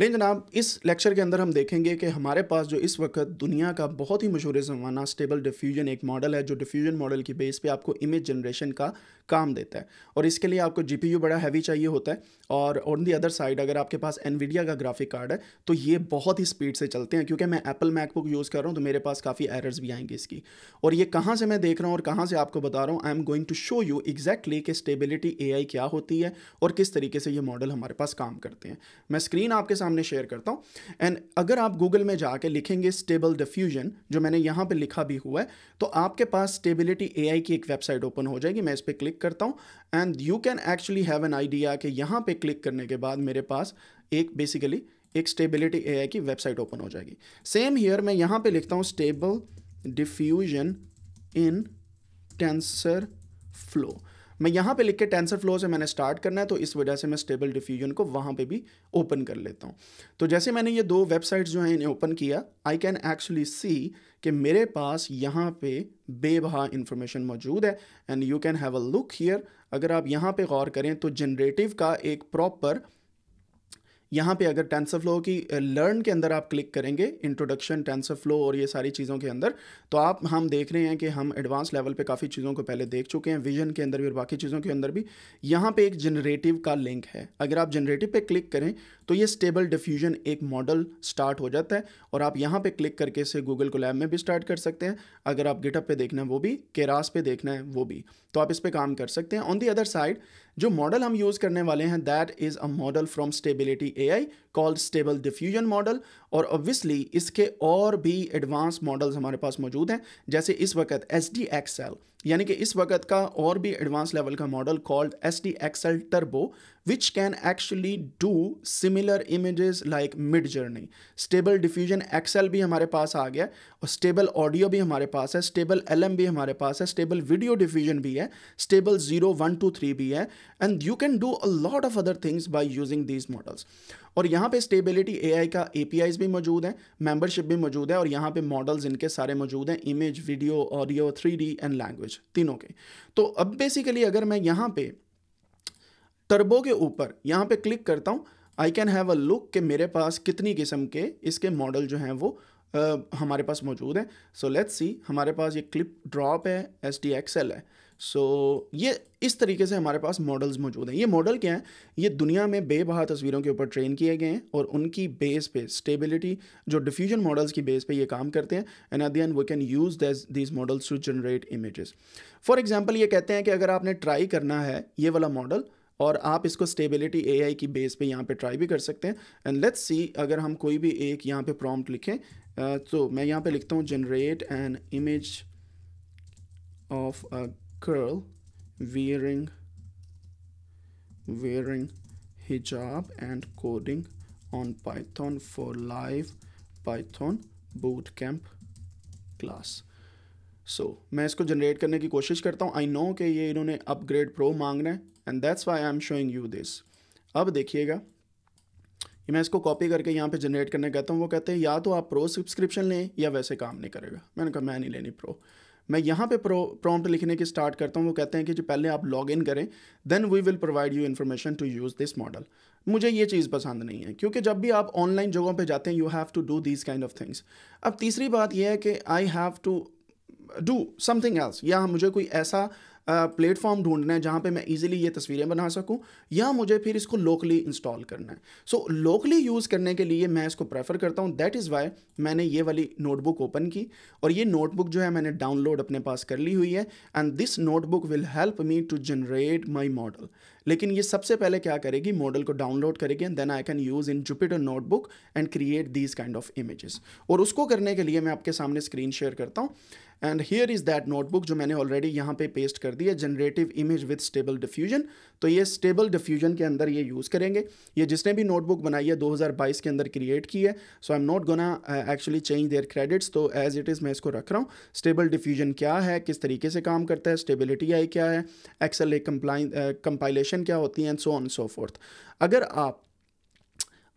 लेकिन जनाब इस लेक्चर के अंदर हम देखेंगे कि हमारे पास जो इस वक्त दुनिया का बहुत ही मशहूर ज़माना स्टेबल डिफ्यूजन एक मॉडल है जो डिफ्यूजन मॉडल की बेस पे आपको इमेज जनरेशन का काम देता है और इसके लिए आपको जी बड़ा हैवी चाहिए होता है और ऑन दी अदर साइड अगर आपके पास वीडिया का ग्राफिक कार्ड है तो ये बहुत ही स्पीड से चलते हैं क्योंकि मैं एप्पल मैकबुक यूज़ कर रहा हूँ तो मेरे पास काफ़ी एरर्स भी आएंगे इसकी और ये कहाँ से मैं देख रहा हूँ और कहाँ से आपको बता रहा हूँ I am going to show you exactly कि स्टेबिलिटी ए क्या होती है और किस तरीके से ये मॉडल हमारे पास काम करते हैं मैं स्क्रीन आपके सामने शेयर करता हूँ एंड अगर आप गूगल में जाके लिखेंगे स्टेबल डिफ्यूजन जो मैंने यहाँ पर लिखा भी हुआ है तो आपके पास स्टेबिलिटी ए की एक वेबसाइट ओपन हो जाएगी मैं इस पर क्लिक क्लिक करता हूँ and you can actually have an idea कि यहाँ पे क्लिक करने के बाद मेरे पास एक बेसिकली एक स्टेबिलिटी ए की वेबसाइट ओपन हो जाएगी सेम हीयर मैं यहाँ पे लिखता हूँ stable diffusion in TensorFlow मैं यहाँ पे लिख के टेंसर फ्लो से मैंने स्टार्ट करना है तो इस वजह से मैं स्टेबल डिफ्यूजन को वहाँ पे भी ओपन कर लेता हूँ तो जैसे मैंने ये दो वेबसाइट्स जो हैं इन्हें ओपन किया आई कैन एक्चुअली सी कि मेरे पास यहाँ पे बेबहा इंफॉर्मेशन मौजूद है and you can have a look here अगर आप यहाँ पे गौर करें तो जनरेटिव का एक प्रॉपर यहाँ पे अगर टेंसर फ्लो की लर्न के अंदर आप क्लिक करेंगे इंट्रोडक्शन टेंसर फ्लो और ये सारी चीज़ों के अंदर तो आप हम देख रहे हैं कि हम एडवांस लेवल पे काफ़ी चीज़ों को पहले देख चुके हैं विजन के अंदर भी और बाकी चीज़ों के अंदर भी यहाँ पे एक जनरेटिव का लिंक है अगर आप जनरेटिव पे क्लिक करें तो ये स्टेबल डिफ्यूजन एक मॉडल स्टार्ट हो जाता है और आप यहाँ पर क्लिक करके इसे गूगल को में भी स्टार्ट कर सकते हैं अगर आप गिटअप पर देखना है वो भी केरास पे देखना है वो भी तो आप इस पर काम कर सकते हैं ऑन दी अदर साइड जो मॉडल हम यूज़ करने वाले हैं that is a model from stability A called stable diffusion model और ऑब्वियसली इसके और भी एडवांस मॉडल्स हमारे पास मौजूद हैं जैसे इस वक्त एस डी एक्सएल यानी कि इस वक्त का और भी एडवांस लेवल का model called S D XL turbo which can actually do similar images like Midjourney stable diffusion XL भी हमारे पास आ गया और स्टेबल ऑडियो भी हमारे पास है स्टेबल एल भी हमारे पास है स्टेबल वीडियो डिफ्यूजन भी है stable zero one two three भी है and you can do a lot of other things by using these models और यहाँ पे स्टेबिलिटी एआई का एपीआईज भी मौजूद है मेंबरशिप भी मौजूद है और यहाँ पे मॉडल्स इनके सारे मौजूद हैं image video audio three and language तीनों के तो अब बेसिकली अगर मैं यहाँ पे टर्बो के ऊपर यहाँ पे क्लिक करता हूँ I can have a look कि मेरे पास कितनी किस्म के इसके मॉडल जो हैं वो आ, हमारे पास मौजूद हैं सो लेट्स सी हमारे पास ये क्लिप ड्रॉप है एस है सो so, ये इस तरीके से हमारे पास मॉडल्स मौजूद हैं ये मॉडल क्या हैं ये दुनिया में बेबहा तस्वीरों के ऊपर ट्रेन किए गए हैं और उनकी बेस पे स्टेबिलिटी जो डिफ्यूजन मॉडल्स की बेस पे ये काम करते हैं and at the we can use these models to generate images for example ये कहते हैं कि अगर आपने ट्राई करना है ये वाला मॉडल और आप इसको स्टेबिलिटी ए की बेस पर यहाँ पर ट्राई भी कर सकते हैं एंड लेट्स सी अगर हम कोई भी एक यहाँ पर प्रॉम्प्ट लिखें तो मैं यहाँ पर लिखता हूँ generate an image of girl wearing wearing hijab and coding on python for live python bootcamp class so so, मैं इसको जनरेट करने की कोशिश करता हूँ आई नो कि ये इन्होंने अपग्रेड प्रो मांगना है and that's why I am showing you this अब देखिएगा मैं इसको कॉपी करके यहाँ पे जनरेट करने कहता हूँ वो कहते हैं या तो आप प्रो सब्सक्रिप्शन लें या वैसे काम नहीं करेगा मैंने कहा मैं नहीं लेनी प्रो मैं यहाँ पे प्रॉम्प्ट लिखने की स्टार्ट करता हूँ वो कहते हैं कि जो पहले आप लॉग इन करें then we will provide you information to use this model मुझे ये चीज़ पसंद नहीं है क्योंकि जब भी आप ऑनलाइन जगहों पे जाते हैं you have to do these kind of things अब तीसरी बात यह है कि I have to do something else या मुझे कोई ऐसा प्लेटफॉर्म ढूंढना है जहाँ पे मैं इजीली ये तस्वीरें बना सकूँ या मुझे फिर इसको लोकली इंस्टॉल करना है सो लोकली यूज़ करने के लिए मैं इसको प्रेफर करता हूँ दैट इज़ वाई मैंने ये वाली नोटबुक ओपन की और ये नोटबुक जो है मैंने डाउनलोड अपने पास कर ली हुई है and this notebook will help me to generate my model लेकिन ये सबसे पहले क्या करेगी मॉडल को डाउनलोड करेगी and then I can use in Jupyter notebook and create these kind of images और उसको करने के लिए मैं आपके सामने स्क्रीन शेयर करता हूँ and here is that notebook जो मैंने ऑलरेडी यहाँ पे पेस्ट कर दी है generative image with stable diffusion तो ये स्टेबल डिफ्यूजन के अंदर ये यूज़ करेंगे ये जिसने भी नोटबुक बनाई है 2022 के अंदर क्रिएट की है so I am not gonna actually change their credits तो एज इट इज़ मैं इसको रख रहा हूँ स्टेबल डिफ्यूजन क्या है किस तरीके से काम करता है स्टेबिलिटी आई क्या है ए एक कंपाइलेशन uh, कंडीशन क्या होती है and so on so forth अगर आप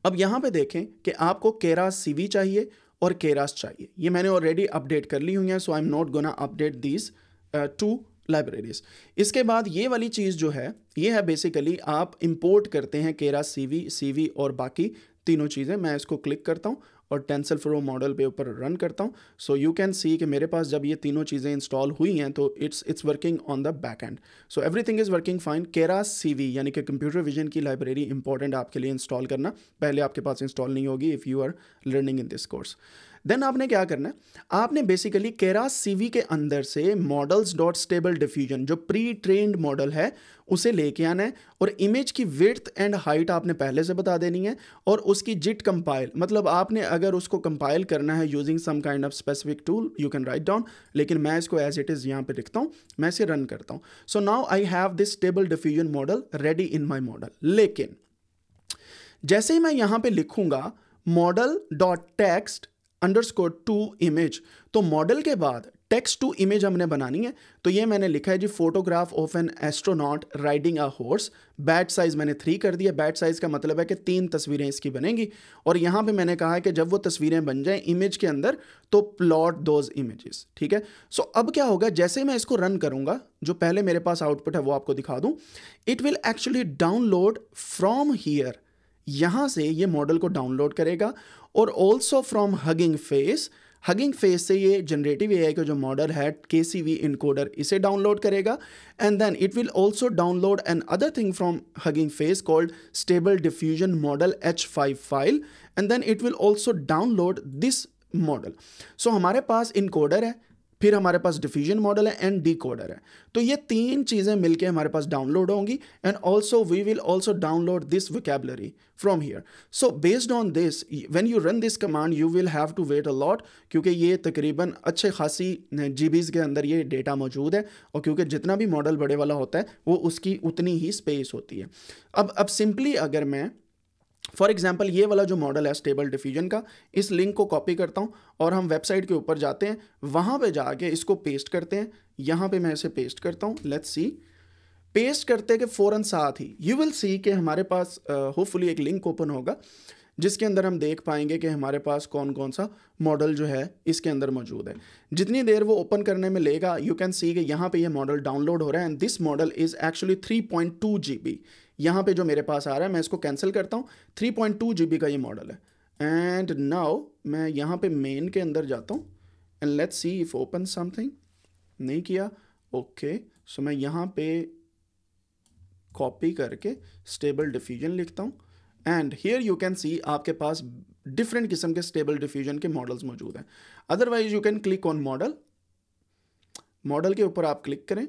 अब यहाँ पे देखें कि आपको केरास सीवी चाहिए और केरास चाहिए ये मैंने ऑलरेडी अपडेट कर ली हुई है so I am not gonna update these two libraries इसके बाद ये वाली चीज़ जो है ये है बेसिकली आप इंपोर्ट करते हैं केरास सीवी सीवी और बाकी तीनों चीज़ें मैं इसको क्लिक करता हूँ और टेंसल फ्रो मॉडल पे ऊपर रन करता हूँ सो यू कैन सी कि मेरे पास जब ये तीनों चीज़ें इंस्टॉल हुई हैं तो it's it's working on the back end so everything is working fine Keras C V यानी कि कंप्यूटर विजन की लाइब्रेरी इंपॉर्टेंट आपके लिए इंस्टॉल करना पहले आपके पास इंस्टॉल नहीं होगी if you are learning in this course then आपने क्या करना है आपने बेसिकली केरास सीवी के अंदर से मॉडल्स डॉट स्टेबल डिफ्यूजन जो प्री ट्रेन मॉडल है उसे लेके आना है और इमेज की विर्थ एंड हाइट आपने पहले से बता देनी है और उसकी जिट कंपाइल मतलब आपने अगर उसको कंपाइल करना है using some kind of specific tool you can write down लेकिन मैं इसको एज इट इज़ यहाँ पे लिखता हूँ मैं इसे रन करता हूँ so now I have this stable diffusion model ready in my model लेकिन जैसे ही मैं यहाँ पे लिखूंगा model dot text underscore to image तो मॉडल के बाद टेक्स्ट टू इमेज हमने बनानी है तो ये मैंने लिखा है जी photograph of an astronaut riding a horse batch size मैंने थ्री कर दिया बैट साइज का मतलब है कि तीन तस्वीरें इसकी बनेंगी और यहाँ पे मैंने कहा है कि जब वो तस्वीरें बन जाएं इमेज के अंदर तो प्लॉट दोज इमेजेस ठीक है सो अब क्या होगा जैसे मैं इसको रन करूँगा जो पहले मेरे पास आउटपुट है वो आपको दिखा दूँ it will actually download from here यहां से ये मॉडल को डाउनलोड करेगा और also from Hugging Face Hugging Face से ये जनरेटिव ए का जो मॉडल है के सी वी इनकोडर इसे डाउनलोड करेगा and then it will also download an other thing from Hugging Face called stable diffusion model H five file and then it will also download this model so हमारे पास encoder है फिर हमारे पास diffusion model है and decoder है तो ये तीन चीज़ें मिलके हमारे पास डाउनलोड होंगी and also we will also download this vocabulary from here so based on this when you run this command you will have to wait a lot क्योंकि ये तकरीबन अच्छे खासी जी के अंदर ये डेटा मौजूद है और क्योंकि जितना भी मॉडल बड़े वाला होता है वो उसकी उतनी ही स्पेस होती है अब अब सिंपली अगर मैं फॉर एग्जाम्पल ये वाला जो मॉडल है स्टेबल डिफ्यूजन का इस लिंक को कॉपी करता हूँ और हम वेबसाइट के ऊपर जाते हैं वहाँ पे जाके इसको पेस्ट करते हैं यहाँ पे मैं इसे पेस्ट करता हूँ लेट्स सी पेस्ट करते के फ़ौरन साथ ही यू विल सी के हमारे पास होपफुली uh, एक लिंक ओपन होगा जिसके अंदर हम देख पाएंगे कि हमारे पास कौन कौन सा मॉडल जो है इसके अंदर मौजूद है जितनी देर वो ओपन करने में लेगा यू कैन सी कि यहाँ पे ये मॉडल डाउनलोड हो रहा है and this model is actually 3.2 point यहाँ पे जो मेरे पास आ रहा है मैं इसको कैंसिल करता हूँ 3.2 पॉइंट का ये मॉडल है एंड नाउ मैं यहाँ पे मेन के अंदर जाता हूँ and let's see if open something नहीं किया ओके okay. सो so मैं यहाँ पे कॉपी करके स्टेबल डिफ्यूजन लिखता हूँ and here you can see आपके पास डिफरेंट किस्म के स्टेबल डिफ्यूजन के मॉडल्स मौजूद हैं otherwise you can click on model model के ऊपर आप क्लिक करें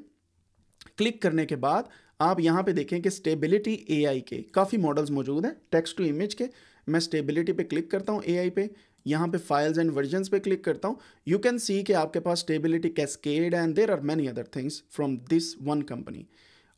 क्लिक करने के बाद आप यहां पे देखें कि स्टेबिलिटी एआई के काफ़ी मॉडल्स मौजूद हैं टेक्स्ट टू इमेज के मैं स्टेबिलिटी पे क्लिक करता हूं एआई पे यहां पे फाइल्स एंड वर्जन पे क्लिक करता हूं यू कैन सी कि आपके पास stability cascade and there are many other things from this one company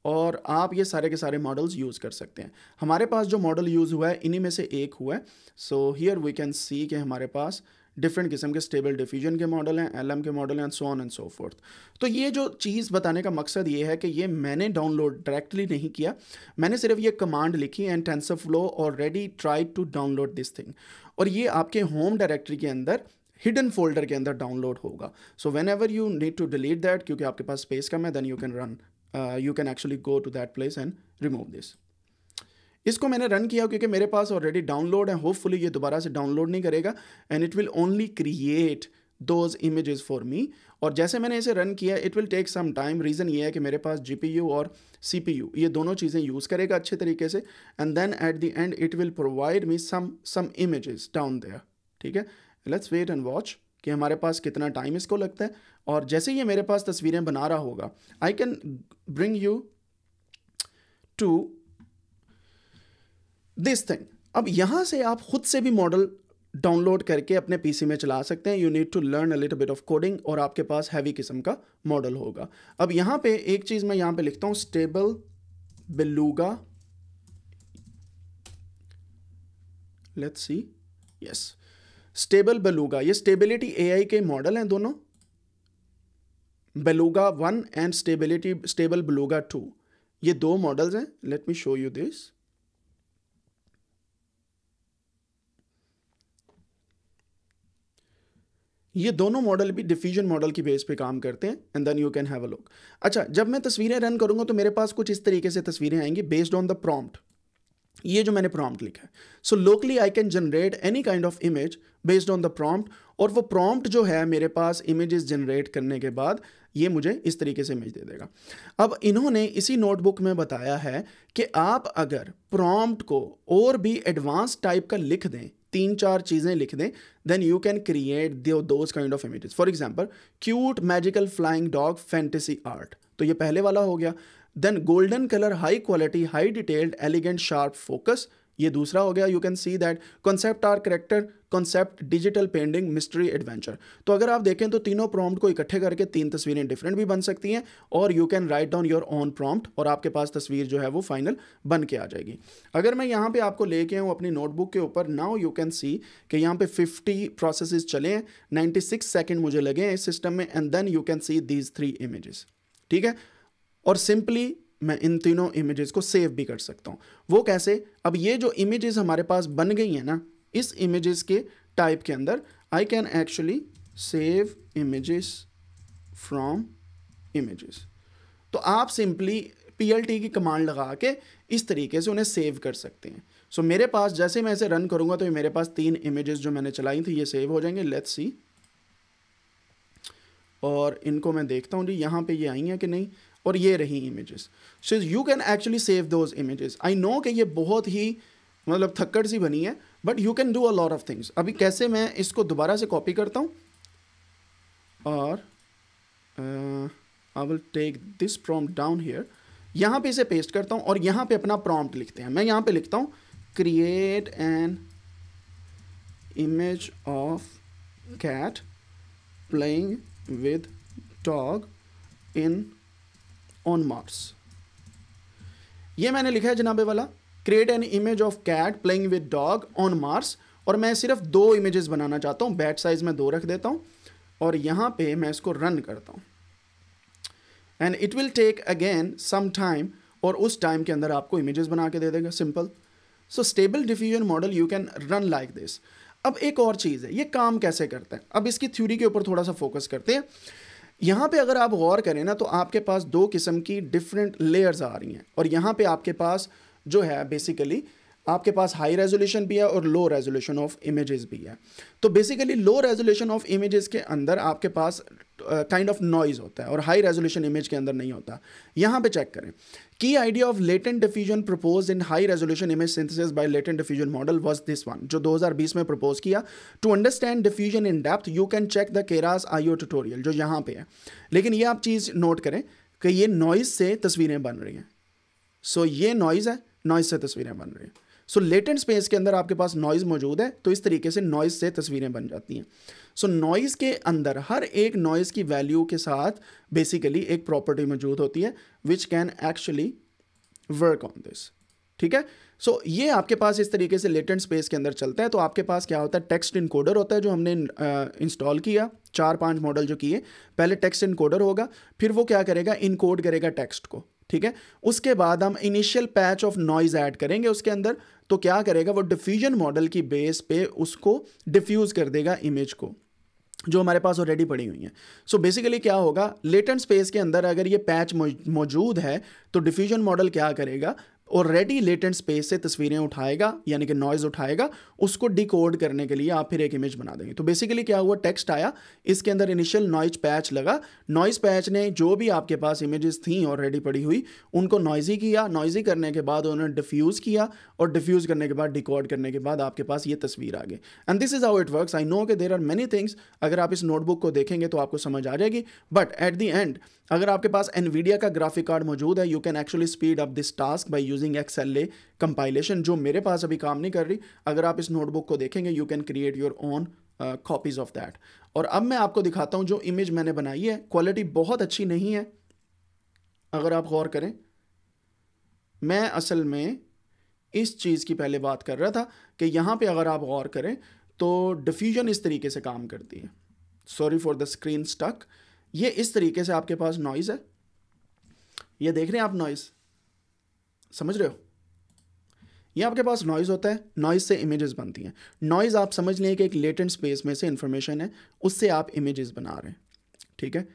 और आप ये सारे के सारे मॉडल्स यूज़ कर सकते हैं हमारे पास जो मॉडल यूज़ हुआ है इन्हीं में से एक हुआ है so here we can see के हमारे पास डिफरेंट किस्म के स्टेबल डिफ्यूजन के मॉडल हैं एल के मॉडल हैं so on and so forth तो ये जो चीज़ बताने का मकसद ये है कि ये मैंने डाउनलोड डायरेक्टली नहीं किया मैंने सिर्फ ये कमांड लिखी and TensorFlow already try to download this thing और ये आपके होम डायरेक्टरी के अंदर हिडन फोल्डर के अंदर डाउनलोड होगा so whenever you need to delete that क्योंकि आपके पास स्पेस कम है then you can run you can actually go to that place and remove this इसको मैंने रन किया क्योंकि मेरे पास ऑलरेडी डाउनलोड है होपफुली ये दोबारा से डाउनलोड नहीं करेगा and it will only create those images for me और जैसे मैंने इसे रन किया it will take some time reason ये है कि मेरे पास जी और सी ये दोनों चीज़ें यूज़ करेगा अच्छे तरीके से and then at the end it will provide me some some images down there ठीक है लेट्स वेट एंड वॉच कि हमारे पास कितना टाइम इसको लगता है और जैसे ही मेरे पास तस्वीरें बना रहा होगा I can bring you to this thing अब यहाँ से आप खुद से भी मॉडल डाउनलोड करके अपने पीसी में चला सकते हैं you need to learn a little bit of coding और आपके पास हैवी किस्म का मॉडल होगा अब यहाँ पे एक चीज़ मैं यहाँ पे लिखता हूँ stable beluga let's see yes stable beluga ये स्टेबिलिटी एआई के मॉडल हैं दोनों beluga one and stability stable beluga two ये दो मॉडल्स हैं let me show you this ये दोनों मॉडल भी डिफ्यूजन मॉडल की बेस पे काम करते हैं and then you can have a look अच्छा जब मैं तस्वीरें रन करूंगा तो मेरे पास कुछ इस तरीके से तस्वीरें आएंगी बेस्ड ऑन द प्रॉम्प्ट ये जो मैंने प्रॉम्प्ट लिखा है so locally I can generate any kind of image based on the prompt और वो प्रॉम्प्ट जो है मेरे पास इमेजेस जनरेट करने के बाद ये मुझे इस तरीके से इमेज दे देगा अब इन्होंने इसी नोटबुक में बताया है कि आप अगर प्रॉम्प्ट को और भी एडवांस टाइप का लिख दें तीन चार चीज़ें लिख दें then you can create those kind of images for example cute magical flying dog fantasy art तो ये पहले वाला हो गया then golden colour high quality high detailed elegant sharp focus ये दूसरा हो गया you can see that concept art character concept digital painting mystery adventure तो अगर आप देखें तो तीनों प्रॉम्प्ट को इकट्ठे करके तीन तस्वीरें डिफरेंट भी बन सकती हैं और you can write down your own prompt और आपके पास तस्वीर जो है वो फाइनल बन के आ जाएगी अगर मैं यहाँ पे आपको लेके आऊँ अपनी नोटबुक के ऊपर नाउ यू कैन सी कि यहाँ पे 50 प्रोसेस चले हैं नाइन्टी सेकेंड मुझे लगे हैं इस सिस्टम में and then you can see these three images ठीक है और सिंपली मैं इन तीनों इमेजेस को सेव भी कर सकता हूँ वो कैसे अब ये जो इमेजेस हमारे पास बन गई हैं ना इस इमेजेस के टाइप के अंदर I can actually save images from images तो आप सिंपली पी की कमांड लगा के इस तरीके से उन्हें सेव कर सकते हैं सो so, मेरे पास जैसे मैं इसे रन करूंगा तो ये मेरे पास तीन इमेजेस जो मैंने चलाई थी ये सेव हो जाएंगे लेट्स सी और इनको मैं देखता हूँ जी यहाँ पे ये आई हैं कि नहीं और ये रही images so you can actually save those images I know कि ये बहुत ही मतलब थक्कड़ सी बनी है but you can do a lot of things अभी कैसे मैं इसको दोबारा से कॉपी करता हूँ और I will take this prompt down here यहाँ पे इसे पेस्ट करता हूँ और यहाँ पे अपना प्रॉम्प्ट लिखते हैं मैं यहाँ पे लिखता हूँ create an image of cat playing with dog in on Mars ये मैंने लिखा है जनाबे वाला create an image of cat playing with dog on Mars और मैं सिर्फ दो इमेजेस बनाना चाहता हूँ बैट साइज में दो रख देता हूँ और यहाँ पे मैं इसको रन करता हूँ and it will take again some time और उस टाइम के अंदर आपको इमेजेस बना के दे देगा simple so stable diffusion model you can run like this अब एक और चीज़ है ये काम कैसे करते हैं अब इसकी थ्योरी के ऊपर थोड़ा सा फोकस करते हैं यहाँ पे अगर आप गौर करें ना तो आपके पास दो किस्म की डिफरेंट लेयर्स आ रही हैं और यहाँ पे आपके पास जो है बेसिकली आपके पास हाई रेजोल्यूशन भी है और लो रेजोल्यूशन ऑफ इमेजेस भी है तो basically low resolution of images के अंदर आपके पास काइंड ऑफ नॉइज होता है और हाई रेजोल्यूशन इमेज के अंदर नहीं होता यहाँ पे चेक करें की idea of latent diffusion propose in high resolution image synthesis by latent diffusion model was this one जो 2020 में प्रपोज किया to understand diffusion in depth you can check the Keras IO tutorial जो यहाँ पे है लेकिन ये आप चीज़ नोट करें कि ये नॉइज से तस्वीरें बन रही हैं सो so, ये नॉइज़ है नॉइज से तस्वीरें बन रही हैं सो लेटेंट स्पेस के अंदर आपके पास नॉइज़ मौजूद है तो इस तरीके से नॉइज़ से तस्वीरें बन जाती हैं सो नॉइज़ के अंदर हर एक नॉइज़ की वैल्यू के साथ बेसिकली एक प्रॉपर्टी मौजूद होती है which can actually work on this ठीक है सो so, ये आपके पास इस तरीके से लेटेंट स्पेस के अंदर चलता है तो आपके पास क्या होता है टेक्स्ट इनकोडर होता है जो हमने इंस्टॉल किया चार पांच मॉडल जो किए पहले टेक्स्ट इनकोडर होगा फिर वो क्या करेगा इनकोड करेगा टेक्स्ट को ठीक है उसके बाद हम initial patch of noise add करेंगे उसके अंदर तो क्या करेगा वो डिफ्यूजन मॉडल की बेस पे उसको डिफ्यूज़ कर देगा इमेज को जो हमारे पास ऑलरेडी पड़ी हुई है सो बेसिकली क्या होगा लेटेंट स्पेस के अंदर अगर ये पैच मौजूद है तो डिफ्यूजन मॉडल क्या करेगा ऑलरेडी लेटेंट स्पेस से तस्वीरें उठाएगा यानी कि नॉइज़ उठाएगा उसको डिकोड करने के लिए आप फिर एक इमेज बना देंगे तो बेसिकली क्या हुआ टेक्स्ट आया इसके अंदर इनिशियल नॉइज पैच लगा नॉइज पैच ने जो भी आपके पास इमेजेस थी ऑलरेडी पड़ी हुई उनको नॉइजी किया नॉइजी करने के बाद उन्होंने डिफ्यूज़ किया और डिफ्यूज़ करने के बाद डिकॉर्ड करने के बाद आपके पास ये तस्वीर आ गई and this is how it work I know के देर आर मेनी थिंग्स अगर आप इस नोटबुक को देखेंगे तो आपको समझ आ जाएगी बट एट दी एंड अगर आपके पास एनवीडिया का ग्राफिक कार्ड मौजूद है you can actually speed up this task by using XLA compilation जो मेरे पास अभी काम नहीं कर रही अगर आप इस नोटबुक को देखेंगे you can create your own copies of that और अब मैं आपको दिखाता हूँ जो इमेज मैंने बनाई है क्वालिटी बहुत अच्छी नहीं है अगर आप गौर करें मैं असल में इस चीज़ की पहले बात कर रहा था कि यहाँ पे अगर आप गौर करें तो डिफ्यूजन इस तरीके से काम करती है sorry for the screen stuck ये इस तरीके से आपके पास नॉइज़ है ये देख रहे हैं आप नॉइज़ समझ रहे हो ये आपके पास नॉइज़ होता है नॉइज़ से इमेजेस बनती हैं नॉइज़ आप समझ लें कि एक लेटेंट स्पेस में से इंफॉर्मेशन है उससे आप इमेजेस बना रहे हैं ठीक है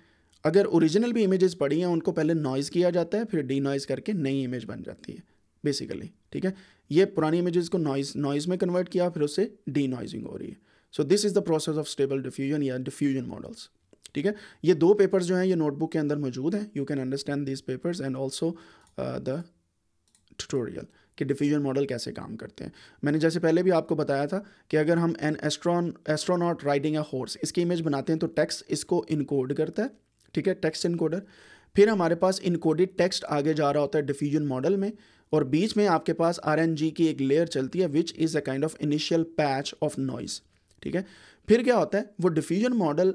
अगर ओरिजिनल भी इमेजेस पड़ी हैं उनको पहले नॉइज़ किया जाता है फिर डी नॉइज़ करके नई इमेज बन जाती है बेसिकली ठीक है ये पुरानी इमेजेस को नॉइज़ नॉइज़ में कन्वर्ट किया फिर उससे डी नॉइजिंग हो रही है so this is the process of stable diffusion या डिफ्यूजन मॉडल्स ठीक है ये दो पेपर्स जो हैं ये नोटबुक के अंदर मौजूद हैं you can understand this papers and also the tutorial कि डिफ्यूजन मॉडल कैसे काम करते हैं मैंने जैसे पहले भी आपको बताया था कि अगर हम an astron astronaut riding a horse इसकी इमेज बनाते हैं तो टेक्स्ट इसको इनकोड करता है ठीक है टेक्स्ट इनकोडर फिर हमारे पास इनकोडेड टेक्स्ट आगे जा रहा होता है डिफ्यूजन मॉडल में और बीच में आपके पास आर की एक लेयर चलती है which is a kind of initial patch of noise ठीक है फिर क्या होता है वो diffusion model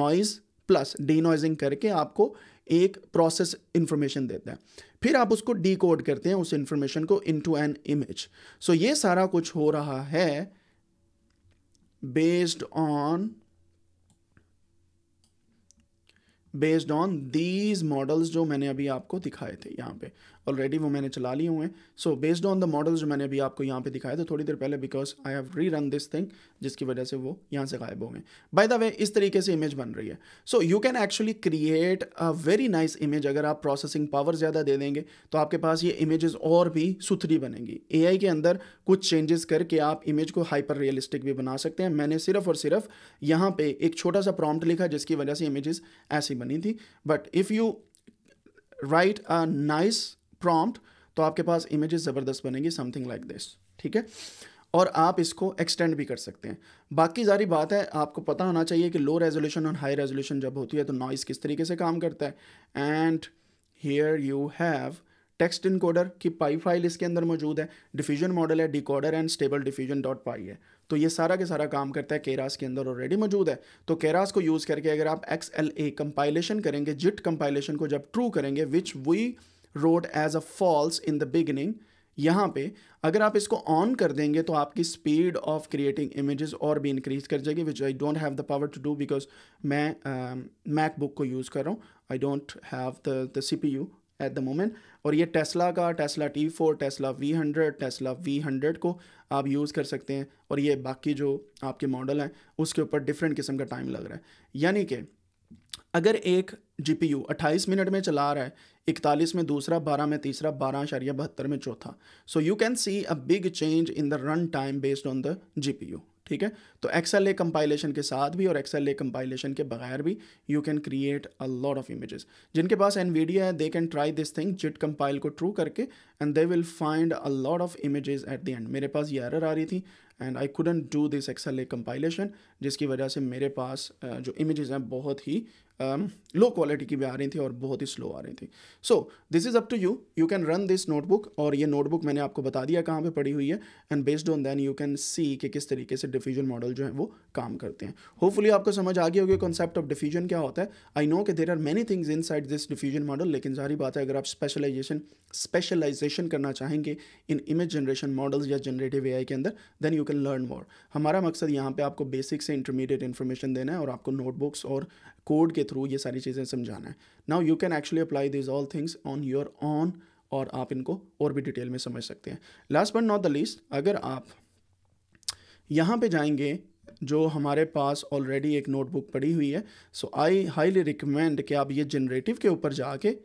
noise plus D करके आपको एक प्रोसेस इन्फॉर्मेशन देता है फिर आप उसको डी करते हैं उस इन्फॉर्मेशन को इनटू एन इमेज सो ये सारा कुछ हो रहा है based on based on these models जो मैंने अभी आपको दिखाए थे यहाँ पे ऑलरेडी वो मैंने चला लिए हुए हैं so based on the model जो मैंने अभी आपको यहाँ पे दिखाया था तो थोड़ी देर पहले because I have rerun this thing जिसकी वजह से वो यहाँ से गायब हो गए बाय द वे इस तरीके से इमेज बन रही है so you can actually create a very nice image अगर आप प्रोसेसिंग पावर ज़्यादा दे देंगे तो आपके पास ये इमेजेस और भी सुथरी बनेंगी ए के अंदर कुछ चेंजेस करके आप इमेज को हाइपर रियलिस्टिक भी बना सकते हैं मैंने सिर्फ और सिर्फ यहाँ पे एक छोटा सा प्रॉम्प्ट लिखा जिसकी वजह से इमेज़ ऐसी बनी थी but if you write a nice prompt तो आपके पास इमेजेस ज़बरदस्त बनेंगी समथिंग लाइक दिस ठीक है और आप इसको एक्सटेंड भी कर सकते हैं बाकी सारी बात है आपको पता होना चाहिए कि लो रेजोल्यूशन और हाई रेजोल्यूशन जब होती है तो नॉइस किस तरीके से काम करता है and here you have text encoder की पाई फाइल इसके अंदर मौजूद है डिफ्यूजन मॉडल है decoder and stable diffusion dot py है तो ये सारा के सारा काम करता है केरास के अंदर ऑलरेडी मौजूद है तो केरास को यूज़ करके अगर आप एक्स एल ए कंपाइलेशन करेंगे जिट कंपाइलेशन को जब ट्रू करेंगे which we wrote as a false in the beginning यहाँ पे अगर आप इसको ऑन कर देंगे तो आपकी स्पीड ऑफ क्रिएटिंग इमेजेस और भी इंक्रीज कर जाएगी which I don't have the power to do because मैं मैकबुक um, uh, को यूज़ कर रहा हूँ I don't have the the C P U at the moment और ये टेस्ला का Tesla T four Tesla V hundred Tesla V hundred को आप यूज़ कर सकते हैं और ये बाकी जो आपके मॉडल हैं उसके ऊपर डिफरेंट किस्म का टाइम लग रहा है यानी कि अगर एक जी पी यू अट्ठाईस मिनट में चला रहा है इकतालीस में दूसरा बारह में तीसरा बारह अशारिया बहत्तर में चौथा so you can see a big change in the run time based on the G P U ठीक है तो एक्सएल ए कंपाइलेशन के साथ भी और एक्सएल ए कंपाइलेशन के बगैर भी you can create a lot of images जिनके पास वीडिया है they can try this thing jit compile को ट्रू करके and they will find a lot of images at the end मेरे पास ये एरर आ रही थी and I couldn't do this XLA compilation जिसकी वजह से मेरे पास uh, जो इमेजेस हैं बहुत ही लो um, क्वालिटी की भी आ रही थी और बहुत ही स्लो आ रही थी so this is up to you you can run this notebook और ये नोटबुक मैंने आपको बता दिया कहाँ पे पड़ी हुई है and based on then you can see कि किस तरीके से डिफ्यूजन मॉडल जो है वो काम करते हैं होपफुली आपको समझ आ गया होगी कॉन्सेप्ट ऑफ डिफ्यूजन क्या होता है आई नो कि there are many things inside this diffusion model लेकिन जारी बात है अगर आप स्पेशलाइजेशन स्पेशलाइजेशन करना चाहेंगे इन इमेज जनरेशन मॉडल्स या जनरेटिव ए के अंदर then you can learn more हमारा मकसद यहाँ पे आपको बेसिक से इंटरमीडिएट इन्फॉर्मेशन देना है और आपको नोटबुक्स और कोड के थ्रू ये सारी चीज़ें समझाना है now you can actually apply these all things on your own और आप इनको और भी डिटेल में समझ सकते हैं last but not the least अगर आप यहाँ पे जाएंगे जो हमारे पास ऑलरेडी एक नोटबुक पड़ी हुई है सो आई हाईली रिकमेंड कि आप ये जनरेटिव के ऊपर जाके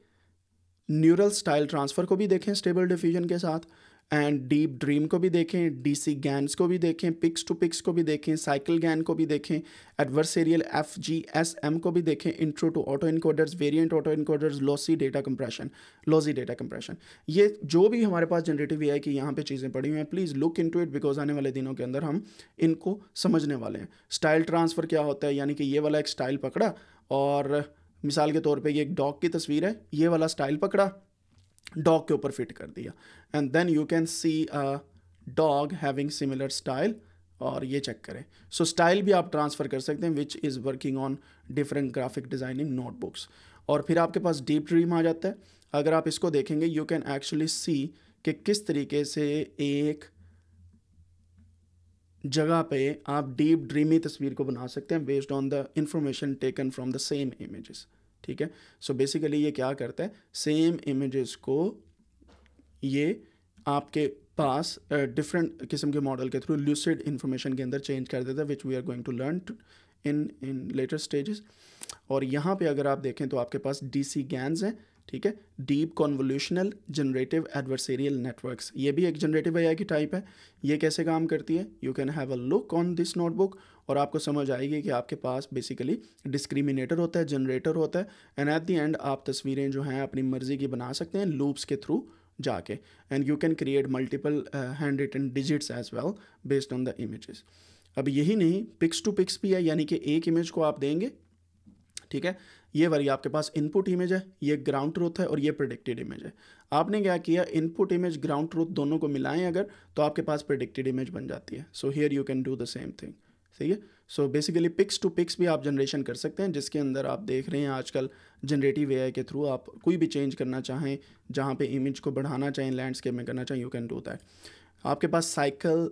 न्यूरल स्टाइल ट्रांसफ़र को भी देखें स्टेबल डिफ्यूजन के साथ एंड डीप ड्रीम को भी देखें डीसी गैनस को भी देखें पिक्स टू पिक्स को भी देखें साइकिल गैन को भी देखें adversarial F G S M को भी देखें intro to auto encoders variant auto encoders lossy data compression lossy data compression ये जो भी हमारे पास जनरेटिव ए की यहाँ पर चीज़ें पड़ी हुई हैं please look into it because आने वाले दिनों के अंदर हम इनको समझने वाले हैं स्टाइल ट्रांसफ़र क्या होता है यानी कि ये वाला एक स्टाइल पकड़ा और मिसाल के तौर पे ये एक डॉग की तस्वीर है ये वाला स्टाइल पकड़ा डॉग के ऊपर फिट कर दिया and then you can see a dog having similar style और ये चेक करें सो so, स्टाइल भी आप ट्रांसफ़र कर सकते हैं which is working on different graphic designing notebooks और फिर आपके पास डीप ड्रीम आ जाता है अगर आप इसको देखेंगे यू कैन एक्चुअली सी कि किस तरीके से एक जगह पे आप डीप ड्रीमी तस्वीर को बना सकते हैं based on the information taken from the same images ठीक है सो so बेसिकली ये क्या करता है सेम इमेजेस को ये आपके पास डिफरेंट uh, किस्म के मॉडल के थ्रू लूसिड इन्फॉर्मेशन के अंदर चेंज कर देता है which we are going to learn in in later stages और यहाँ पे अगर आप देखें तो आपके पास डी सी गैंस हैं ठीक है deep convolutional generative adversarial networks ये भी एक जनरेटिव आई की टाइप है ये कैसे काम करती है you can have a look on this notebook और आपको समझ आएगी कि आपके पास बेसिकली डिस्क्रिमिनेटर होता है जनरेटर होता है एंड एट दी एंड आप तस्वीरें जो हैं अपनी मर्ज़ी की बना सकते हैं लूप्स के थ्रू जाके and you can create multiple handwritten digits as well based on the images अब यही नहीं पिक्स टू पिक्स भी है यानी कि एक इमेज को आप देंगे ठीक है ये वाली आपके पास इनपुट इमेज है ये ग्राउंड ट्रूथ है और ये प्रोडिक्टेड इमेज है आपने क्या किया इनपुट इमेज ग्राउंड ट्रूथ दोनों को मिलाएं अगर तो आपके पास प्रोडिक्टेड इमेज बन जाती है so here you can do the same thing सही है so basically pix to pix भी आप जनरेशन कर सकते हैं जिसके अंदर आप देख रहे हैं आजकल जनरेटिव एआई के थ्रू आप कोई भी चेंज करना चाहें जहाँ पे इमेज को बढ़ाना चाहें लैंडस्केप में करना चाहें यू कैन डू दैट आपके पास साइकिल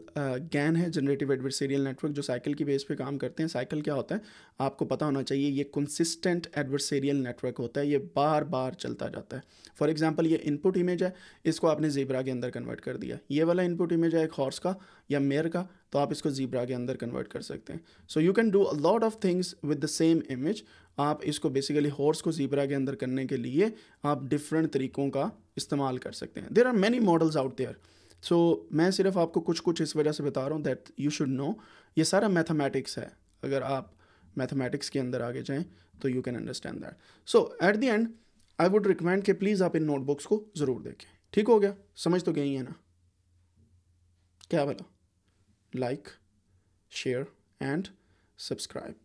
गैन है जनरेटिव एडवर्सेरियल नेटवर्क जो साइकिल की बेस पे काम करते हैं साइकिल क्या होता है आपको पता होना चाहिए ये कंसिस्टेंट एडवर्सेरियल नेटवर्क होता है ये बार बार चलता जाता है फॉर एग्जांपल ये इनपुट इमेज है इसको आपने जीब्रा के अंदर कन्वर्ट कर दिया ये वाला इनपुट इमेज है एक हॉर्स का या मेयर का तो आप इसको जीब्रा के अंदर कन्वर्ट कर सकते हैं so you can do a lot of things with the same image आप इसको बेसिकली हॉर्स को जीब्रा के अंदर करने के लिए आप डिफरेंट तरीक़ों का इस्तेमाल कर सकते हैं there are many models out there so so, मैं सिर्फ आपको कुछ कुछ इस वजह से बता रहा हूँ दैट यू शुड नो ये सारा मैथमेटिक्स है अगर आप मैथमेटिक्स के अंदर आगे जाएँ तो you can understand that so at the end I would recommend कि प्लीज़ आप इन नोटबुक्स को ज़रूर देखें ठीक हो गया समझ तो गई है ना क्या बोला लाइक शेयर एंड सब्सक्राइब